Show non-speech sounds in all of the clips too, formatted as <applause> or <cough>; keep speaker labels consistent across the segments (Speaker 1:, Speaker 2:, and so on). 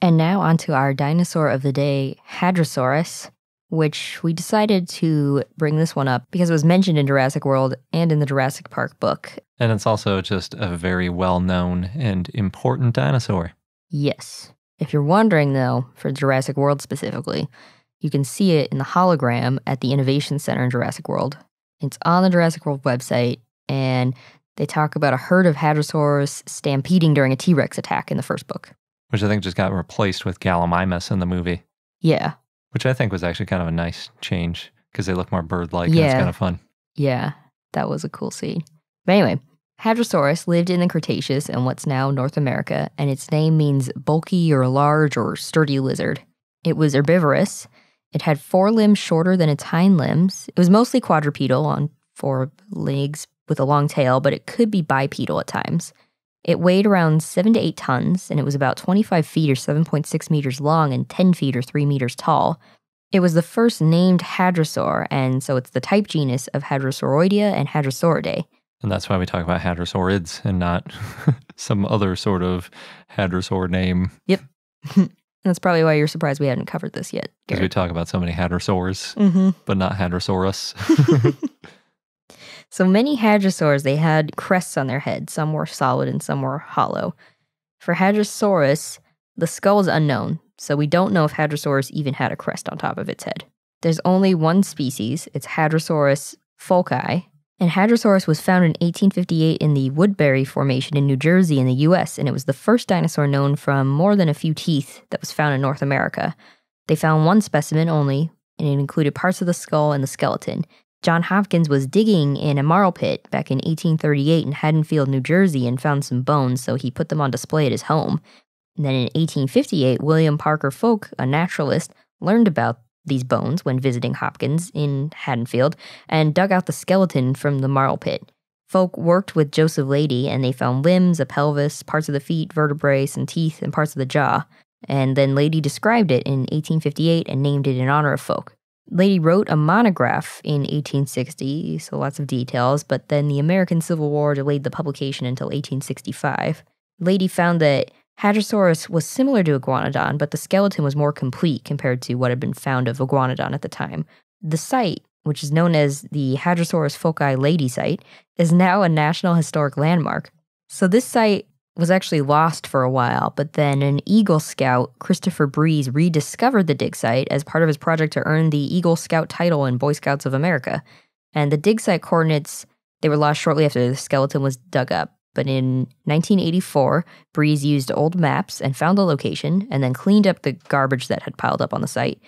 Speaker 1: And now onto our dinosaur of the day, Hadrosaurus, which we decided to bring this one up because it was mentioned in Jurassic World and in the Jurassic Park book.
Speaker 2: And it's also just a very well known and important dinosaur.
Speaker 1: Yes. If you're wondering, though, for Jurassic World specifically, you can see it in the hologram at the Innovation Center in Jurassic World. It's on the Jurassic World website, and they talk about a herd of hadrosaurs stampeding during a T Rex attack in the first book
Speaker 2: which I think just got replaced with Gallimimus in the movie. Yeah. Which I think was actually kind of a nice change because they look more bird like yeah. and it's kind of fun.
Speaker 1: Yeah, that was a cool scene. But anyway, Hadrosaurus lived in the Cretaceous in what's now North America, and its name means bulky or large or sturdy lizard. It was herbivorous. It had four limbs shorter than its hind limbs. It was mostly quadrupedal on four legs with a long tail, but it could be bipedal at times. It weighed around 7 to 8 tons, and it was about 25 feet or 7.6 meters long and 10 feet or 3 meters tall. It was the first named hadrosaur, and so it's the type genus of Hadrosauroidea and Hadrosauridae.
Speaker 2: And that's why we talk about hadrosaurids and not <laughs> some other sort of hadrosaur name. Yep.
Speaker 1: <laughs> that's probably why you're surprised we haven't covered this yet.
Speaker 2: Because we talk about so many hadrosaurs, mm-hmm. but not Hadrosaurus.
Speaker 1: <laughs> So many hadrosaurs, they had crests on their heads. Some were solid and some were hollow. For Hadrosaurus, the skull is unknown, so we don't know if Hadrosaurus even had a crest on top of its head. There's only one species, it's Hadrosaurus folki, and Hadrosaurus was found in 1858 in the Woodbury Formation in New Jersey in the US, and it was the first dinosaur known from more than a few teeth that was found in North America. They found one specimen only, and it included parts of the skull and the skeleton. John Hopkins was digging in a marl pit back in 1838 in Haddonfield, New Jersey, and found some bones, so he put them on display at his home. And then in 1858, William Parker Folk, a naturalist, learned about these bones when visiting Hopkins in Haddonfield and dug out the skeleton from the marl pit. Folk worked with Joseph Lady and they found limbs, a pelvis, parts of the feet, vertebrae, some teeth, and parts of the jaw. And then Lady described it in 1858 and named it in honor of Folk lady wrote a monograph in 1860, so lots of details, but then the American Civil War delayed the publication until 1865. Lady found that Hadrosaurus was similar to Iguanodon, but the skeleton was more complete compared to what had been found of Iguanodon at the time. The site, which is known as the Hadrosaurus Foci Lady Site, is now a National Historic Landmark. So this site was actually lost for a while, but then an Eagle Scout, Christopher Breeze, rediscovered the dig site as part of his project to earn the Eagle Scout title in Boy Scouts of America. And the dig site coordinates, they were lost shortly after the skeleton was dug up. But in 1984, Breeze used old maps and found the location and then cleaned up the garbage that had piled up on the site.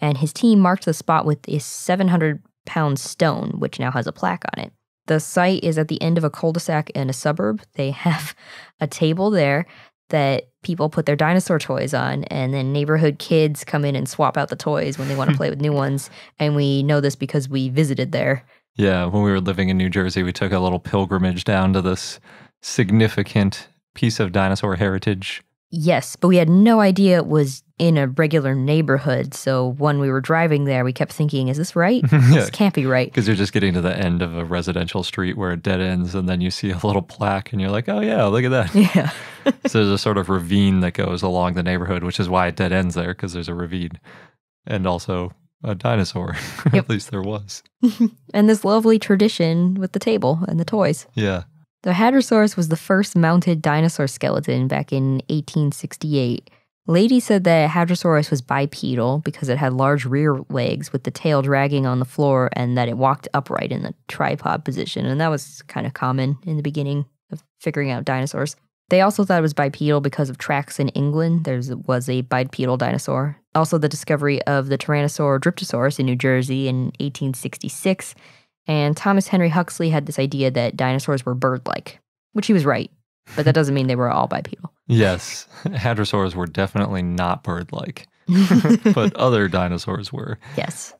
Speaker 1: And his team marked the spot with a 700 pound stone, which now has a plaque on it. The site is at the end of a cul de sac in a suburb. They have a table there that people put their dinosaur toys on, and then neighborhood kids come in and swap out the toys when they want to <laughs> play with new ones. And we know this because we visited there.
Speaker 2: Yeah, when we were living in New Jersey, we took a little pilgrimage down to this significant piece of dinosaur heritage
Speaker 1: Yes, but we had no idea it was in a regular neighborhood. So when we were driving there, we kept thinking, is this right? <laughs> yeah. This can't be right.
Speaker 2: Because you're just getting to the end of a residential street where it dead ends, and then you see a little plaque, and you're like, oh, yeah, look at that. <laughs> Yeah. <laughs> so there's a sort of ravine that goes along the neighborhood, which is why it dead ends there, because there's a ravine. And also, a dinosaur. At least there was.
Speaker 1: and this lovely tradition with the table and the toys. Yeah. The Hadrosaurus was the first mounted dinosaur skeleton back in 1868. Lady said that Hadrosaurus was bipedal because it had large rear legs with the tail dragging on the floor and that it walked upright in the tripod position. And that was kind of common in the beginning of figuring out dinosaurs. They also thought it was bipedal because of tracks in England. There was a bipedal dinosaur. Also, the discovery of the Tyrannosaur Dryptosaurus in New Jersey in 1866 and Thomas Henry Huxley had this idea that dinosaurs were bird like, which he was right, but that doesn't mean they were all bipedal.
Speaker 2: <laughs> Yes, <laughs> hadrosaurs were definitely not bird like, <laughs> but other dinosaurs were. Yes.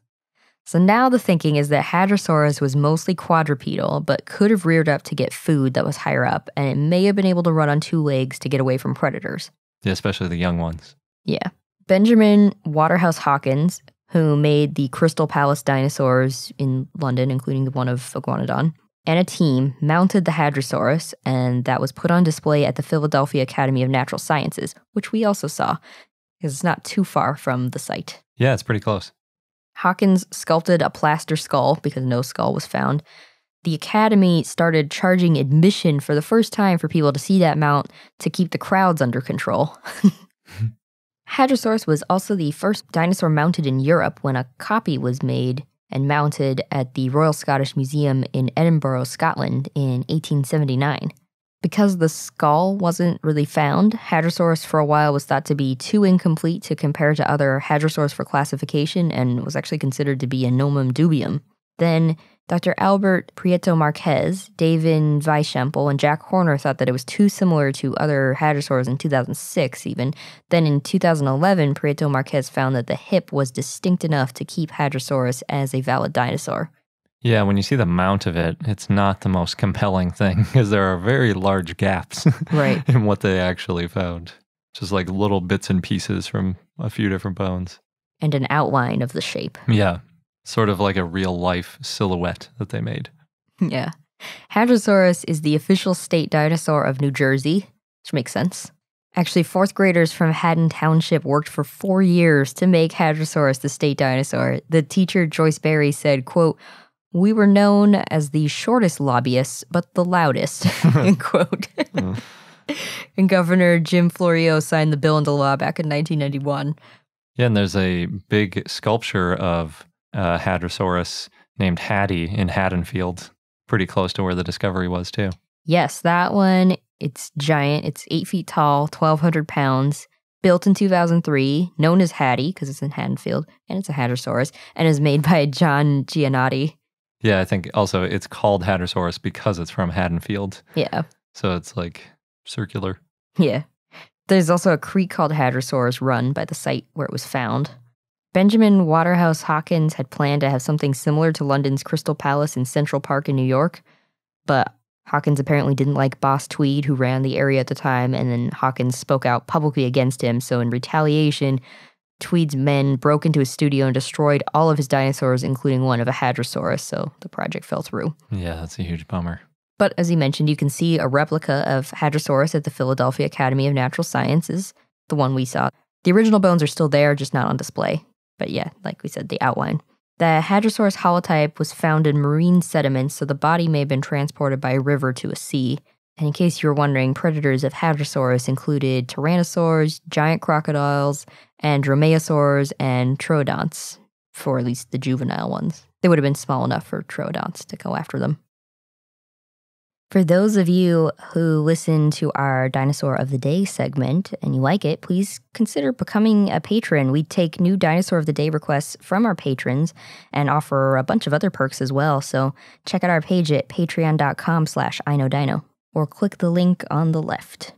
Speaker 1: So now the thinking is that Hadrosaurus was mostly quadrupedal, but could have reared up to get food that was higher up, and it may have been able to run on two legs to get away from predators.
Speaker 2: Yeah, especially the young ones.
Speaker 1: Yeah. Benjamin Waterhouse Hawkins, who made the Crystal Palace dinosaurs in London, including the one of Iguanodon. And a team mounted the Hadrosaurus, and that was put on display at the Philadelphia Academy of Natural Sciences, which we also saw, because it's not too far from the site.
Speaker 2: Yeah, it's pretty close.
Speaker 1: Hawkins sculpted a plaster skull because no skull was found. The Academy started charging admission for the first time for people to see that mount to keep the crowds under control. <laughs> Hadrosaurus was also the first dinosaur mounted in Europe when a copy was made and mounted at the Royal Scottish Museum in Edinburgh, Scotland in 1879. Because the skull wasn't really found, Hadrosaurus for a while was thought to be too incomplete to compare to other Hadrosaurs for classification and was actually considered to be a nomum dubium. Then Dr. Albert Prieto Marquez, David Weishempel, and Jack Horner thought that it was too similar to other hadrosaurs in 2006, even. Then in 2011, Prieto Marquez found that the hip was distinct enough to keep Hadrosaurus as a valid dinosaur.
Speaker 2: Yeah, when you see the mount of it, it's not the most <laughs> compelling thing because there are very large gaps <laughs> right. in what they actually found, just like little bits and pieces from a few different bones.
Speaker 1: And an outline of the shape.
Speaker 2: Yeah, sort of like a real life silhouette that they made.
Speaker 1: Yeah. Hadrosaurus is the official state dinosaur of New Jersey, which makes sense. Actually, fourth graders from Haddon Township worked for four years to make Hadrosaurus the state dinosaur. The teacher, Joyce Berry, said, quote, we were known as the shortest lobbyists, but the loudest, <laughs> end quote. mm. and Governor Jim Florio signed the bill into law back in 1991.
Speaker 2: Yeah, and there's a big sculpture of uh, hadrosaurus named Hattie in Haddonfield, pretty close to where the discovery was, too.
Speaker 1: Yes, that one, it's giant. It's eight feet tall, 1,200 pounds, built in 2003, known as Hattie because it's in Haddonfield and it's a hadrosaurus, and is made by John Giannotti.
Speaker 2: Yeah, I think also it's called Hadrosaurus because it's from Haddonfield. Yeah. So it's like circular.
Speaker 1: Yeah. There's also a creek called Hadrosaurus Run by the site where it was found. Benjamin Waterhouse Hawkins had planned to have something similar to London's Crystal Palace in Central Park in New York, but Hawkins apparently didn't like Boss Tweed, who ran the area at the time, and then Hawkins spoke out publicly against him. So, in retaliation, Tweed's men broke into his studio and destroyed all of his dinosaurs, including one of a Hadrosaurus. So, the project fell through.
Speaker 2: Yeah, that's a huge bummer.
Speaker 1: But as he mentioned, you can see a replica of Hadrosaurus at the Philadelphia Academy of Natural Sciences, the one we saw. The original bones are still there, just not on display. But yeah, like we said, the outline. The hadrosaurus holotype was found in marine sediments, so the body may have been transported by a river to a sea. And in case you were wondering, predators of hadrosaurus included tyrannosaurs, giant crocodiles, and dromaeosaurs and troodonts, for at least the juvenile ones. They would have been small enough for troodonts to go after them. For those of you who listen to our Dinosaur of the Day segment and you like it, please consider becoming a patron. We take new Dinosaur of the Day requests from our patrons and offer a bunch of other perks as well. So check out our page at patreon.com slash inodino or click the link on the left.